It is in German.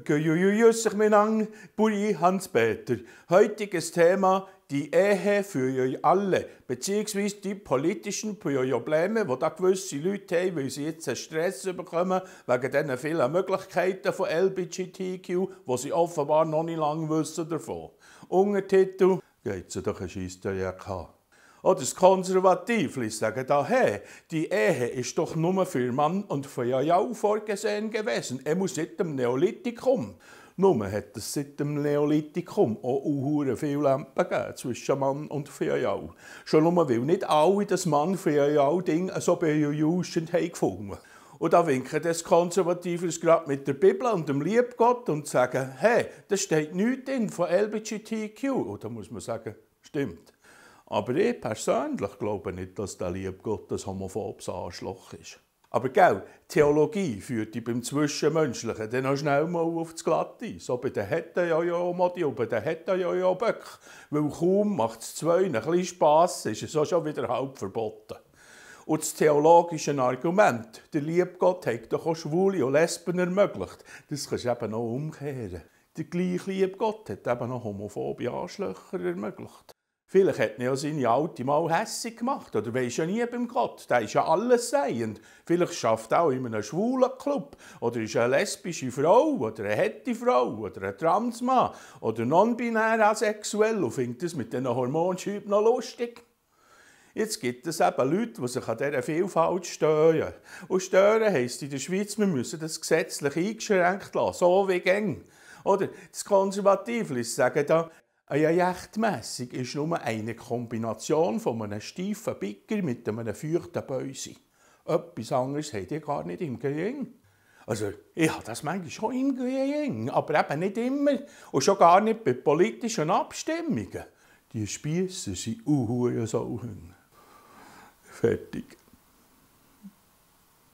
Grüß euch miteinander, Bulli Hans-Peter. Heutiges Thema die Ehe für euch alle, beziehungsweise die politischen Probleme, die da gewisse Leute haben, weil sie jetzt Stress bekommen wegen diesen vielen Möglichkeiten von LBGTQ, die sie offenbar noch nicht lange wissen davon. Untertitel «Geht's doch ein Scheissdreck an?» Oder das Konservative sagen da, hey, die Ehe ist doch nur für Mann und für Jajau vorgesehen gewesen. Er muss seit dem Neolithikum. Nur hat es seit dem Neolithikum auch sehr viel Lampen gegeben zwischen Mann und Frau. Schon nur, weil nicht alle das Mann-Frau-Ding so bejuschend haben gefunden und da winken das Konservatives gerade mit der Bibel und dem Liebgott und sagen, hey, das steht nichts drin von LBGTQ. Und da muss man sagen, stimmt. Aber ich persönlich glaube nicht, dass der liebe Gott ein homophobes Arschloch ist. Aber gell, Theologie führt dich beim Zwischenmenschlichen dann auch schnell mal aufs Glatte. So bei den hätten ja ja Modi und bei den hätten ja ja Böck. Weil kaum macht es zwei ein bisschen Spass, ist es auch schon wieder halb verboten. Und das theologische Argument, der liebe Gott hat doch auch Schwule und Lesben ermöglicht, das kannst du eben auch umkehren. Der gleiche liebe Gott hat eben auch homophobe Arschlöcher ermöglicht. Vielleicht hat er ja seine alte mal hässig gemacht. Oder weisst ja nie beim Gott. Der ist ja alles seiend. Vielleicht schafft er auch in einem schwulen Club. Oder ist eine lesbische Frau. Oder eine hette Frau. Oder ein Transmann. Oder non-binär asexuell. Und findet es mit diesen Hormonschüben noch lustig. Jetzt gibt es eben Leute, die sich an dieser Vielfalt stören. Und stören heisst in der Schweiz, wir müssen das gesetzlich eingeschränkt lassen. So wie gäng. Oder das Konservativlis sagen da, eine Jachtmessung ist nur eine Kombination von einem steifen Bicker mit einem feuchten Bäuse. Etwas anderes habt ihr gar nicht im Gehirn. Also, ich habe das manchmal schon im Gehirn, aber eben nicht immer. Und schon gar nicht bei politischen Abstimmungen. Die Spiessen sind uhuere Sauhunde. Fertig.